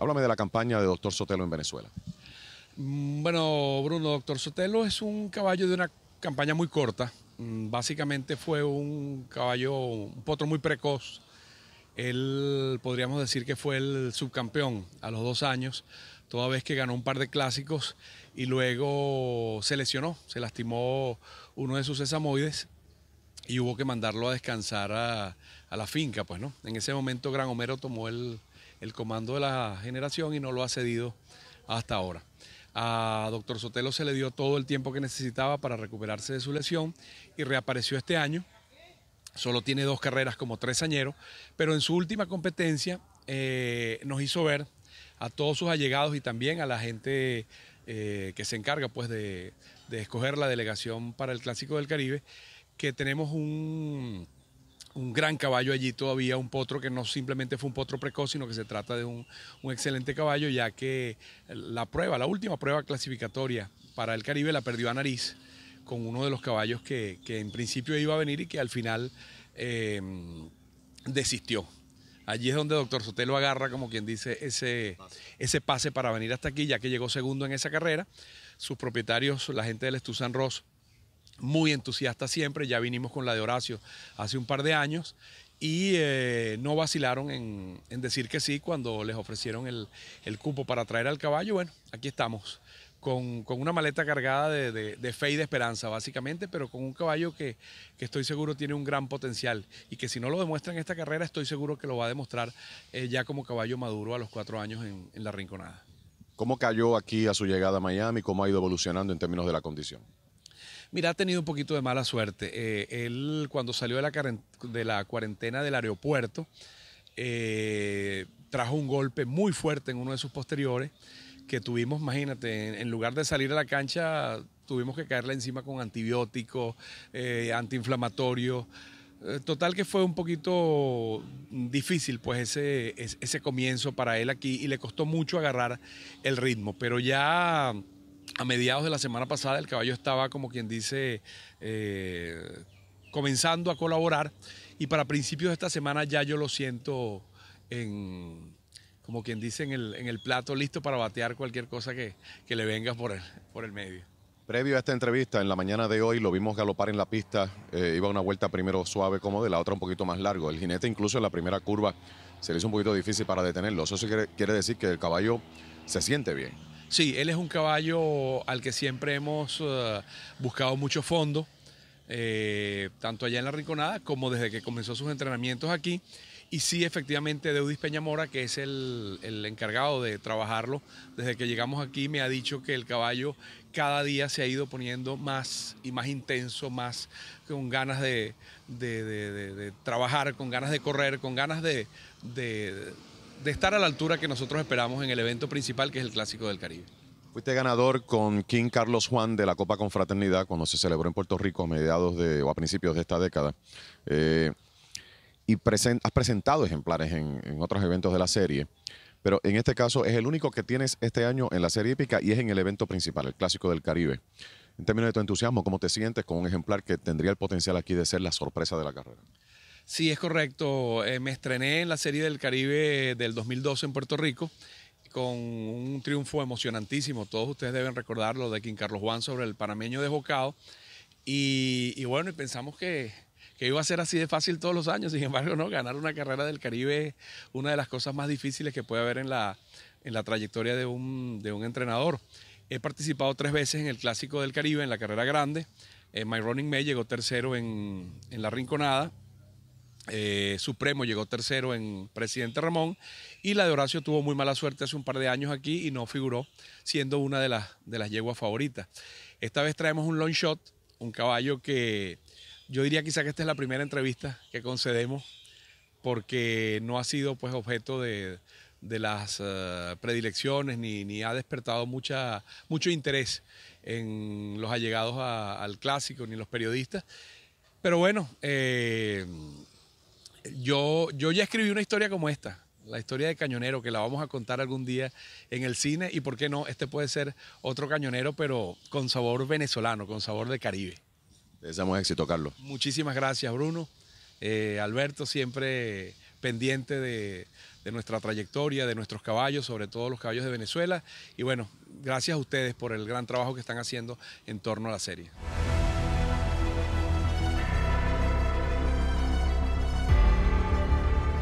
háblame de la campaña de Doctor Sotelo en Venezuela. Mm, bueno, Bruno, Doctor Sotelo es un caballo de una campaña muy corta. Mm, básicamente fue un caballo, un potro muy precoz. Él podríamos decir que fue el subcampeón a los dos años, toda vez que ganó un par de clásicos y luego se lesionó, se lastimó uno de sus sesamoides y hubo que mandarlo a descansar a, a la finca, pues, ¿no? En ese momento Gran Homero tomó el, el comando de la generación y no lo ha cedido hasta ahora. A doctor Sotelo se le dio todo el tiempo que necesitaba para recuperarse de su lesión y reapareció este año. Solo tiene dos carreras como tres tresañero, pero en su última competencia eh, nos hizo ver a todos sus allegados y también a la gente eh, que se encarga pues, de escoger la delegación para el Clásico del Caribe, que tenemos un un gran caballo allí todavía, un potro que no simplemente fue un potro precoz, sino que se trata de un, excelente caballo, ya que la prueba, la última prueba clasificatoria para el Caribe la perdió a nariz con uno de los caballos que, en principio iba a venir y que al final em, desistió. Allí es donde Doctor Sotelo agarra, como quien dice, ese, ese pase para venir hasta aquí, ya que llegó segundo en esa carrera. Sus propietarios, la gente del San Ross, muy entusiasta siempre, ya vinimos con la de Horacio hace un par de años y eh, no vacilaron en, decir que sí cuando les ofrecieron el, cupo para traer al caballo. Bueno, aquí estamos, con, una maleta cargada de, fe y de esperanza básicamente, pero con un caballo que, estoy seguro tiene un gran potencial y que si no lo demuestra en esta carrera, estoy seguro que lo va a demostrar eh, ya como caballo maduro a los cuatro años en, en la Rinconada. ¿Cómo cayó aquí a su llegada a Miami? ¿Cómo ha ido evolucionando en términos de la condición? Mira, ha tenido un poquito de mala suerte. Eh, él, cuando salió de la, cuarentena del aeropuerto, eh, trajo un golpe muy fuerte en uno de sus posteriores que tuvimos, imagínate, en, lugar de salir a la cancha, tuvimos que caerle encima con antibióticos, eh, antiinflamatorios. Total que fue un poquito difícil pues ese, ese comienzo para él aquí y le costó mucho agarrar el ritmo, pero ya a mediados de la semana pasada el caballo estaba, como quien dice, eh, comenzando a colaborar y para principios de esta semana ya yo lo siento en, como quien dice, en el, plato listo para batear cualquier cosa que, que le venga por el, por el medio. Previo a esta entrevista, en la mañana de hoy lo vimos galopar en la pista. Eh, iba una vuelta primero suave, como de la otra un poquito más largo. El jinete, incluso en la primera curva, se le hizo un poquito difícil para detenerlo. Eso quiere decir que el caballo se siente bien. Sí, él es un caballo al que siempre hemos eh, buscado mucho fondo, eh, tanto allá en la Rinconada como desde que comenzó sus entrenamientos aquí. Y sí, efectivamente, Deudis Peñamora, que es el, encargado de trabajarlo, desde que llegamos aquí me ha dicho que el caballo cada día se ha ido poniendo más y más intenso, más con ganas de trabajar, con ganas de correr, con ganas de de estar a la altura que nosotros esperamos en el evento principal que es el Clásico del Caribe. Fuiste ganador con King Carlos Juan de la Copa Confraternidad cuando se celebró en Puerto Rico a mediados de o a principios de esta década. Eh, y has presentado ejemplares en, otros eventos de la serie, pero en este caso es el único que tienes este año en la serie épica y es en el evento principal, el Clásico del Caribe. En términos de tu entusiasmo, ¿cómo te sientes con un ejemplar que tendría el potencial aquí de ser la sorpresa de la carrera? Sí, es correcto. Eh, me estrené en la Serie del Caribe del 2012 en Puerto Rico con un triunfo emocionantísimo. Todos ustedes deben recordarlo de Quien Juan sobre el panameño de bocado Y, bueno, y pensamos que, iba a ser así de fácil todos los años. Sin embargo, no, ganar una carrera del Caribe es una de las cosas más difíciles que puede haber en la, en la trayectoria de un, de un entrenador. He participado tres veces en el Clásico del Caribe, en la carrera grande. Eh, My Running May llegó tercero en, en la Rinconada eh, Supremo llegó tercero en Presidente Ramón y la de Horacio tuvo muy mala suerte hace un par de años aquí y no figuró siendo una de las, de las yeguas favoritas. Esta vez traemos un long shot, un caballo que yo diría quizá que esta es la primera entrevista que concedemos porque no ha sido pues objeto de, las eh, predilecciones ni, ni, ha despertado mucha, mucho interés en los allegados al clásico ni los periodistas. Pero bueno, eh, yo, ya escribí una historia como esta, la historia de Cañonero, que la vamos a contar algún día en el cine y por qué no, este puede ser otro Cañonero, pero con sabor venezolano, con sabor de Caribe. Te deseamos éxito, Carlos. Muchísimas gracias, Bruno. Eh, Alberto, siempre pendiente de, nuestra trayectoria, de nuestros caballos, sobre todo los caballos de Venezuela. Y bueno, gracias a ustedes por el gran trabajo que están haciendo en torno a la serie.